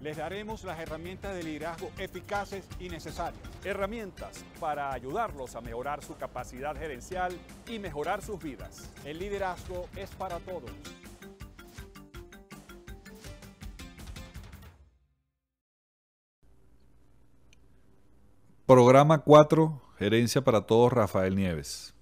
les daremos las herramientas de liderazgo eficaces y necesarias. Herramientas para ayudarlos a mejorar su capacidad gerencial y mejorar sus vidas. El liderazgo es para todos. Programa 4, Gerencia para Todos, Rafael Nieves.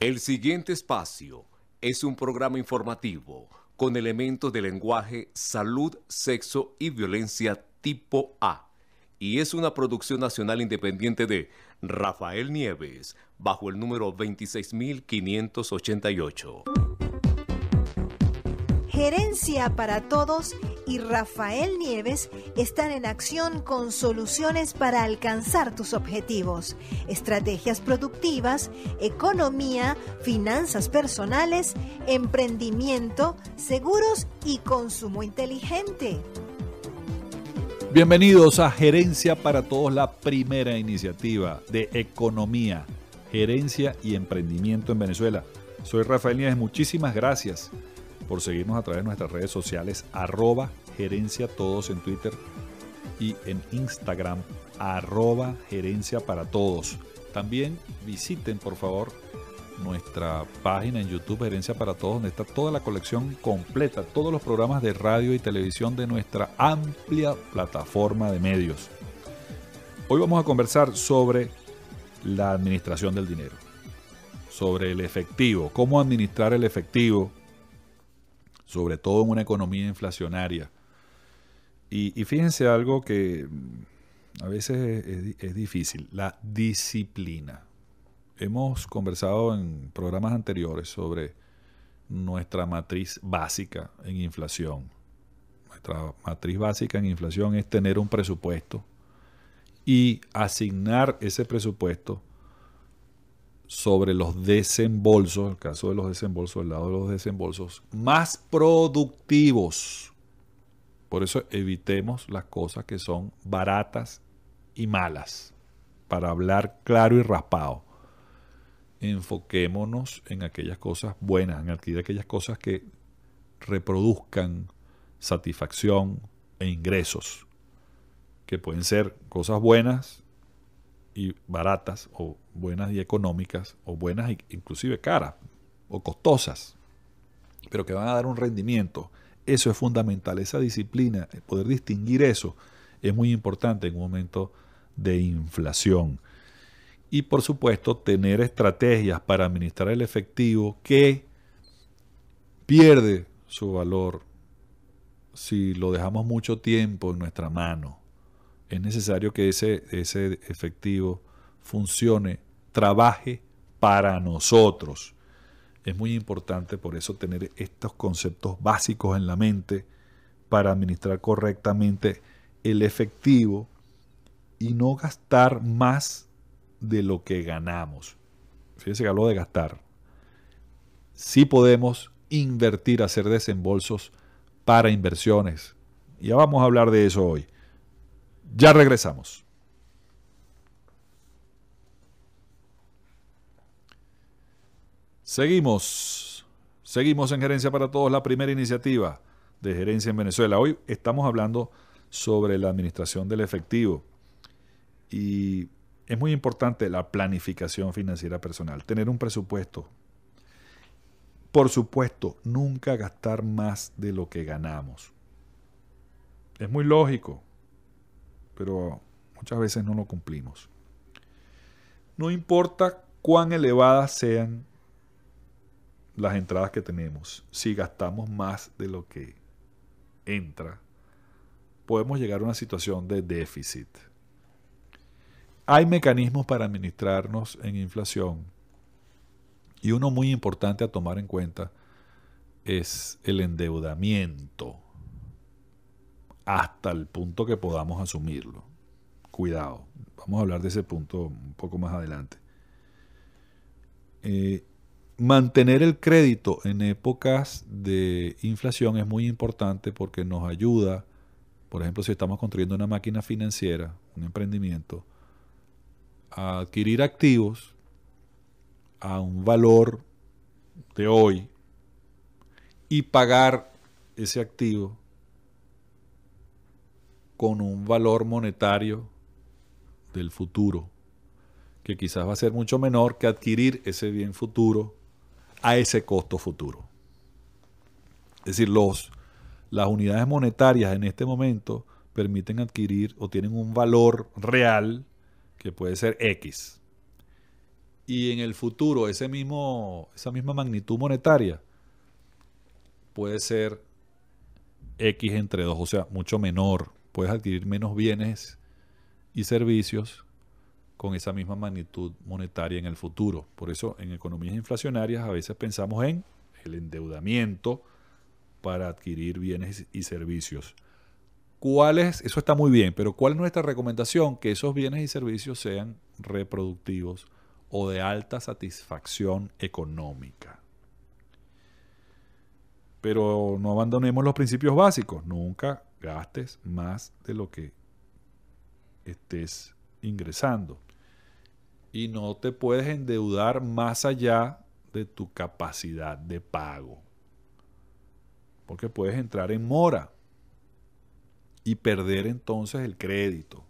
El siguiente espacio es un programa informativo con elementos de lenguaje, salud, sexo y violencia tipo A. Y es una producción nacional independiente de Rafael Nieves, bajo el número 26588. Gerencia para Todos y Rafael Nieves están en acción con soluciones para alcanzar tus objetivos, estrategias productivas, economía, finanzas personales, emprendimiento, seguros y consumo inteligente. Bienvenidos a Gerencia para Todos, la primera iniciativa de economía, gerencia y emprendimiento en Venezuela. Soy Rafael Nieves, muchísimas gracias por seguirnos a través de nuestras redes sociales arroba gerencia todos en Twitter y en Instagram arroba gerencia para todos. También visiten por favor nuestra página en YouTube Gerencia para Todos, donde está toda la colección completa, todos los programas de radio y televisión de nuestra amplia plataforma de medios. Hoy vamos a conversar sobre la administración del dinero, sobre el efectivo, cómo administrar el efectivo, sobre todo en una economía inflacionaria. Y, fíjense algo que mm, a veces es, es difícil, la disciplina. Hemos conversado en programas anteriores sobre nuestra matriz básica en inflación. Nuestra matriz básica en inflación es tener un presupuesto y asignar ese presupuesto sobre los desembolsos, el caso de los desembolsos, el lado de los desembolsos, más productivos. Por eso evitemos las cosas que son baratas y malas, para hablar claro y raspado. Enfoquémonos en aquellas cosas buenas, en aquellas cosas que reproduzcan satisfacción e ingresos, que pueden ser cosas buenas y baratas o buenas y económicas, o buenas e inclusive caras, o costosas, pero que van a dar un rendimiento. Eso es fundamental, esa disciplina, poder distinguir eso es muy importante en un momento de inflación. Y por supuesto, tener estrategias para administrar el efectivo que pierde su valor si lo dejamos mucho tiempo en nuestra mano. Es necesario que ese, ese efectivo funcione trabaje para nosotros. Es muy importante por eso tener estos conceptos básicos en la mente para administrar correctamente el efectivo y no gastar más de lo que ganamos. Fíjense que habló de gastar. Sí podemos invertir, hacer desembolsos para inversiones. Ya vamos a hablar de eso hoy. Ya regresamos. Seguimos, seguimos en Gerencia para Todos, la primera iniciativa de gerencia en Venezuela. Hoy estamos hablando sobre la administración del efectivo y es muy importante la planificación financiera personal, tener un presupuesto. Por supuesto, nunca gastar más de lo que ganamos. Es muy lógico, pero muchas veces no lo cumplimos. No importa cuán elevadas sean las entradas que tenemos, si gastamos más de lo que entra, podemos llegar a una situación de déficit. Hay mecanismos para administrarnos en inflación y uno muy importante a tomar en cuenta es el endeudamiento hasta el punto que podamos asumirlo. Cuidado, vamos a hablar de ese punto un poco más adelante. Eh, mantener el crédito en épocas de inflación es muy importante porque nos ayuda, por ejemplo, si estamos construyendo una máquina financiera, un emprendimiento, a adquirir activos a un valor de hoy y pagar ese activo con un valor monetario del futuro, que quizás va a ser mucho menor que adquirir ese bien futuro a ese costo futuro. Es decir, los, las unidades monetarias en este momento permiten adquirir o tienen un valor real que puede ser X. Y en el futuro ese mismo, esa misma magnitud monetaria puede ser X entre 2, o sea, mucho menor. Puedes adquirir menos bienes y servicios con esa misma magnitud monetaria en el futuro. Por eso en economías inflacionarias a veces pensamos en el endeudamiento para adquirir bienes y servicios. ¿Cuál Eso está muy bien, pero ¿cuál es nuestra recomendación? Que esos bienes y servicios sean reproductivos o de alta satisfacción económica. Pero no abandonemos los principios básicos. Nunca gastes más de lo que estés ingresando y no te puedes endeudar más allá de tu capacidad de pago. Porque puedes entrar en mora y perder entonces el crédito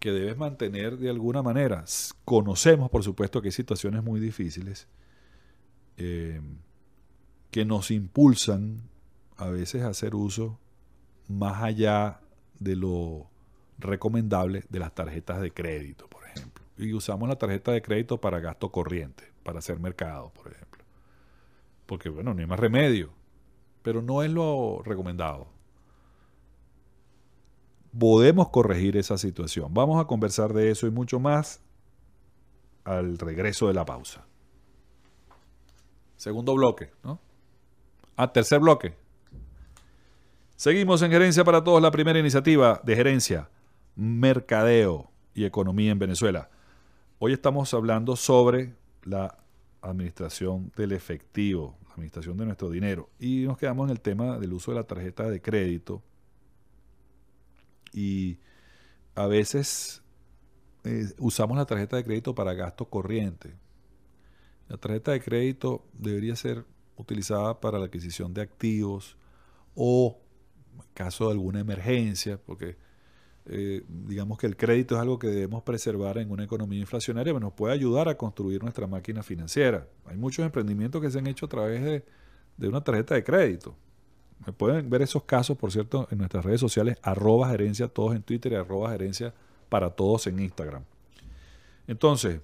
que debes mantener de alguna manera. Conocemos, por supuesto, que hay situaciones muy difíciles eh, que nos impulsan a veces a hacer uso más allá de lo recomendable de las tarjetas de crédito, por ejemplo. Y usamos la tarjeta de crédito para gasto corriente, para hacer mercado, por ejemplo. Porque, bueno, no hay más remedio. Pero no es lo recomendado. Podemos corregir esa situación. Vamos a conversar de eso y mucho más al regreso de la pausa. Segundo bloque, ¿no? Ah, tercer bloque. Seguimos en Gerencia para Todos, la primera iniciativa de gerencia mercadeo y economía en Venezuela. Hoy estamos hablando sobre la administración del efectivo, la administración de nuestro dinero. Y nos quedamos en el tema del uso de la tarjeta de crédito. Y a veces eh, usamos la tarjeta de crédito para gasto corriente. La tarjeta de crédito debería ser utilizada para la adquisición de activos o en caso de alguna emergencia, porque eh, digamos que el crédito es algo que debemos preservar en una economía inflacionaria, pero nos puede ayudar a construir nuestra máquina financiera. Hay muchos emprendimientos que se han hecho a través de, una tarjeta de crédito. Me Pueden ver esos casos, por cierto, en nuestras redes sociales, arroba gerencia todos en Twitter y arroba gerencia para todos en Instagram. Entonces,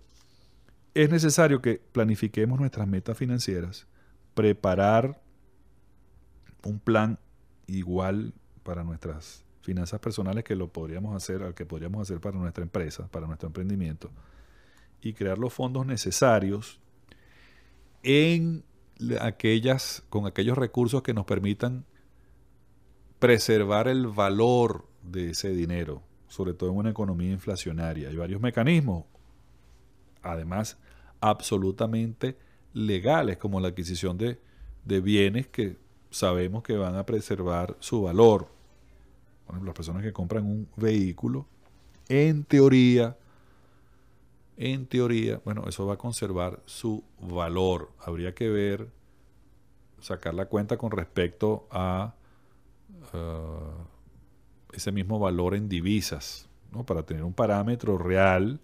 es necesario que planifiquemos nuestras metas financieras, preparar un plan igual para nuestras finanzas personales que lo podríamos hacer, al que podríamos hacer para nuestra empresa, para nuestro emprendimiento, y crear los fondos necesarios en aquellas, con aquellos recursos que nos permitan preservar el valor de ese dinero, sobre todo en una economía inflacionaria. Hay varios mecanismos, además absolutamente legales, como la adquisición de, de bienes que sabemos que van a preservar su valor, las personas que compran un vehículo, en teoría, en teoría, bueno, eso va a conservar su valor. Habría que ver, sacar la cuenta con respecto a eh, ese mismo valor en divisas, ¿no? para tener un parámetro real,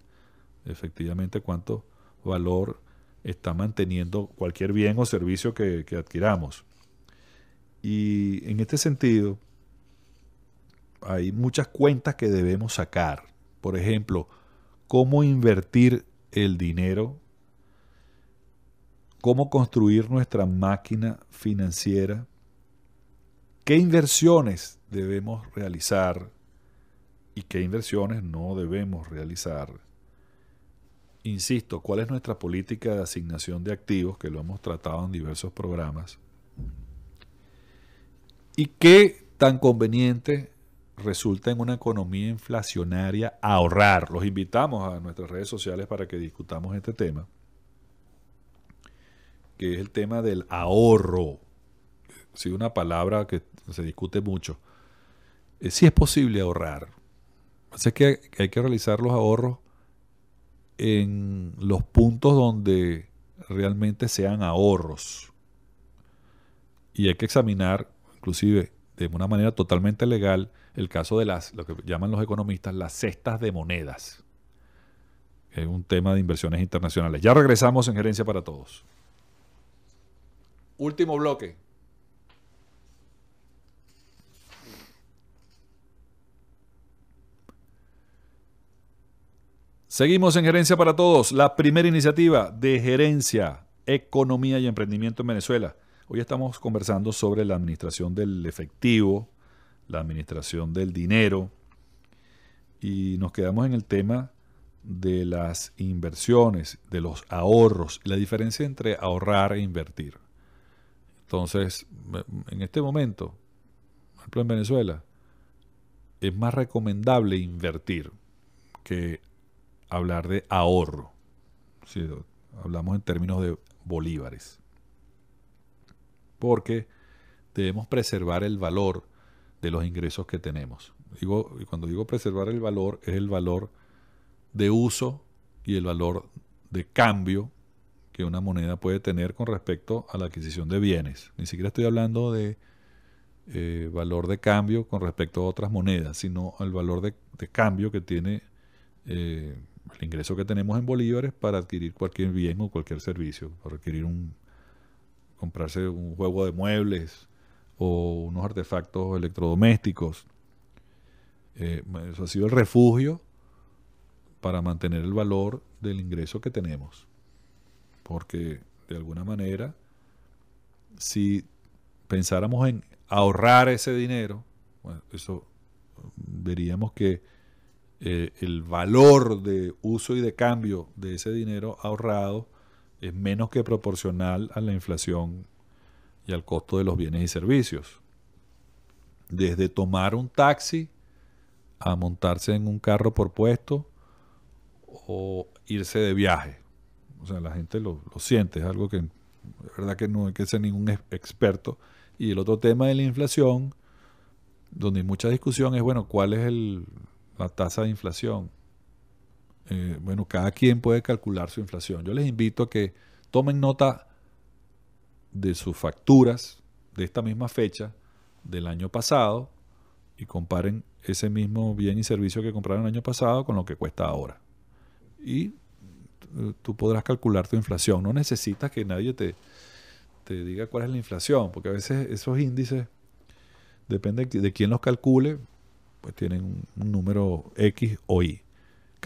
efectivamente, cuánto valor está manteniendo cualquier bien o servicio que adquiramos. Y en este sentido, hay muchas cuentas que debemos sacar. Por ejemplo, cómo invertir el dinero, cómo construir nuestra máquina financiera, qué inversiones debemos realizar y qué inversiones no debemos realizar. Insisto, ¿cuál es nuestra política de asignación de activos que lo hemos tratado en diversos programas? ¿Y qué tan conveniente resulta en una economía inflacionaria ahorrar. Los invitamos a nuestras redes sociales para que discutamos este tema, que es el tema del ahorro. Si una palabra que se discute mucho. Eh, si es posible ahorrar. que hay que realizar los ahorros en los puntos donde realmente sean ahorros. Y hay que examinar, inclusive, de una manera totalmente legal el caso de las, lo que llaman los economistas, las cestas de monedas. Es un tema de inversiones internacionales. Ya regresamos en Gerencia para Todos. Último bloque. Seguimos en Gerencia para Todos, la primera iniciativa de gerencia, economía y emprendimiento en Venezuela. Hoy estamos conversando sobre la administración del efectivo, la administración del dinero y nos quedamos en el tema de las inversiones, de los ahorros, la diferencia entre ahorrar e invertir. Entonces, en este momento, por ejemplo en Venezuela, es más recomendable invertir que hablar de ahorro. Si hablamos en términos de bolívares porque debemos preservar el valor de los ingresos que tenemos. Digo, y cuando digo preservar el valor, es el valor de uso y el valor de cambio que una moneda puede tener con respecto a la adquisición de bienes. Ni siquiera estoy hablando de eh, valor de cambio con respecto a otras monedas, sino al valor de, cambio que tiene eh, el ingreso que tenemos en bolívares para adquirir cualquier bien o cualquier servicio, para adquirir un, comprarse un juego de muebles o unos artefactos electrodomésticos. Eh, eso ha sido el refugio para mantener el valor del ingreso que tenemos. Porque de alguna manera, si pensáramos en ahorrar ese dinero, bueno, eso veríamos mm, que eh, el valor de uso y de cambio de ese dinero ahorrado es menos que proporcional a la inflación y al costo de los bienes y servicios. Desde tomar un taxi a montarse en un carro por puesto o irse de viaje. O sea, la gente lo, siente, es algo que de verdad que no hay que ser ningún experto. Y el otro tema de la inflación, donde hay mucha discusión, es, bueno, ¿cuál es el, la tasa de inflación? Eh, bueno, cada quien puede calcular su inflación. Yo les invito a que tomen nota de sus facturas de esta misma fecha del año pasado y comparen ese mismo bien y servicio que compraron el año pasado con lo que cuesta ahora. Y eh, tú podrás calcular tu inflación. No necesitas que nadie te, te diga cuál es la inflación, porque a veces esos índices, depende de quién los calcule, pues tienen un número X o Y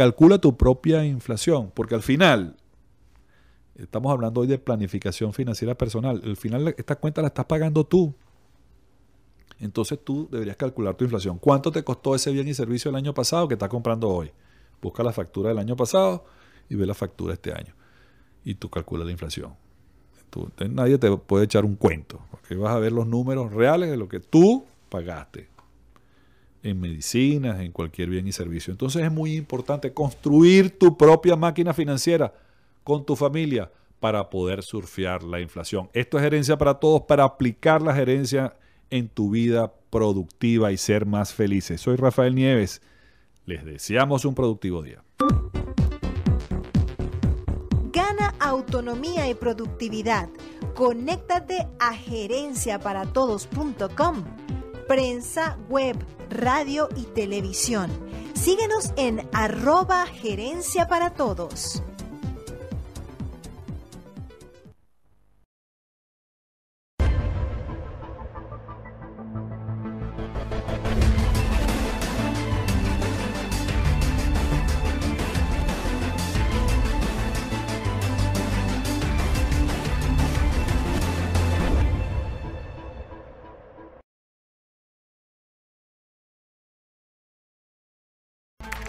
calcula tu propia inflación, porque al final, estamos hablando hoy de planificación financiera personal, al final esta cuenta la estás pagando tú. Entonces tú deberías calcular tu inflación. ¿Cuánto te costó ese bien y servicio el año pasado que estás comprando hoy? Busca la factura del año pasado y ve la factura este año. Y tú calculas la inflación. nadie te puede echar un cuento, porque vas a ver los números reales de lo que tú pagaste en medicinas, en cualquier bien y servicio. Entonces es muy importante construir tu propia máquina financiera con tu familia para poder surfear la inflación. Esto es gerencia para todos, para aplicar la gerencia en tu vida productiva y ser más felices. Soy Rafael Nieves. Les deseamos un productivo día. Gana autonomía y productividad. Conéctate a gerenciaparatodos.com prensa, web, radio y televisión. Síguenos en arroba gerencia para todos.